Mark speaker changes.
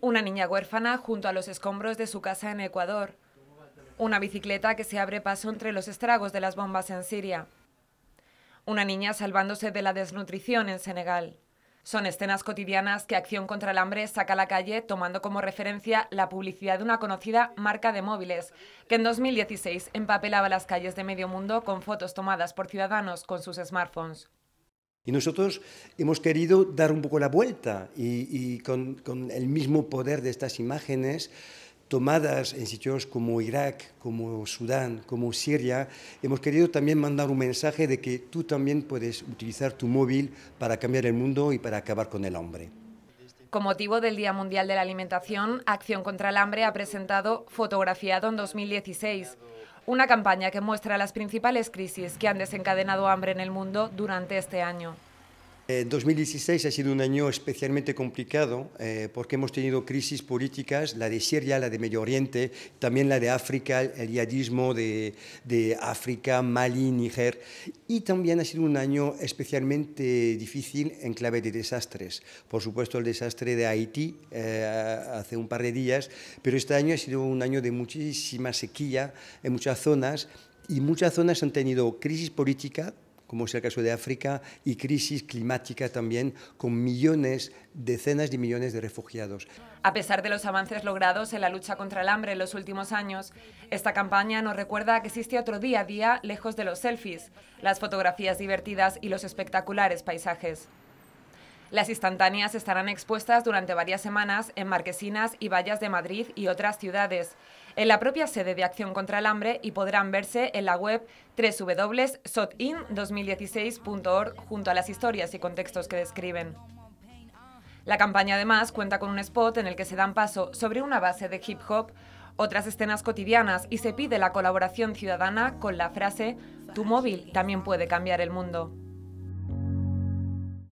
Speaker 1: una niña huérfana junto a los escombros de su casa en Ecuador, una bicicleta que se abre paso entre los estragos de las bombas en Siria, una niña salvándose de la desnutrición en Senegal. Son escenas cotidianas que Acción contra el Hambre saca a la calle tomando como referencia la publicidad de una conocida marca de móviles, que en 2016 empapelaba las calles de medio mundo con fotos tomadas por ciudadanos con sus smartphones.
Speaker 2: Y nosotros hemos querido dar un poco la vuelta y, con, con, el mismo poder de estas imágenes tomadas en sitios como Irak, como Sudán, como Siria, hemos querido también mandar un mensaje de que tú también puedes utilizar tu móvil para cambiar el mundo y para acabar con el hambre.
Speaker 1: Con motivo del Día Mundial de la Alimentación, Acción contra el Hambre ha presentado Fotografiado en 2016 una campaña que muestra las principales crisis que han desencadenado hambre en el mundo durante este año.
Speaker 2: 2016 eh, ha sido un año especialmente complicado eh, porque hemos tenido crisis políticas, la de Siria, la de Medio Oriente, también la de África, el yadismo de, África, Mali, Níger. Y también ha sido un año especialmente difícil en clave de desastres. Por supuesto, el desastre de Haití eh, hace un par de días, pero este año ha sido un año de muchísima sequía en muchas zonas y muchas zonas han tenido crisis política como es el caso de África, y crisis climática también, con millones, decenas de millones de refugiados.
Speaker 1: A pesar de los avances logrados en la lucha contra el hambre en los últimos años, esta campaña nos recuerda que existe otro día a día lejos de los selfies, las fotografías divertidas y los espectaculares paisajes. Las instantáneas estarán expuestas durante varias semanas en marquesinas y vallas de Madrid y otras ciudades, en la propia sede de Acción contra el Hambre y podrán verse en la web www.sotin2016.org junto a las historias y contextos que describen. La campaña además cuenta con un spot en el que se dan paso sobre una base de hip hop, otras escenas cotidianas y se pide la colaboración ciudadana con la frase Tu móvil también puede cambiar el mundo.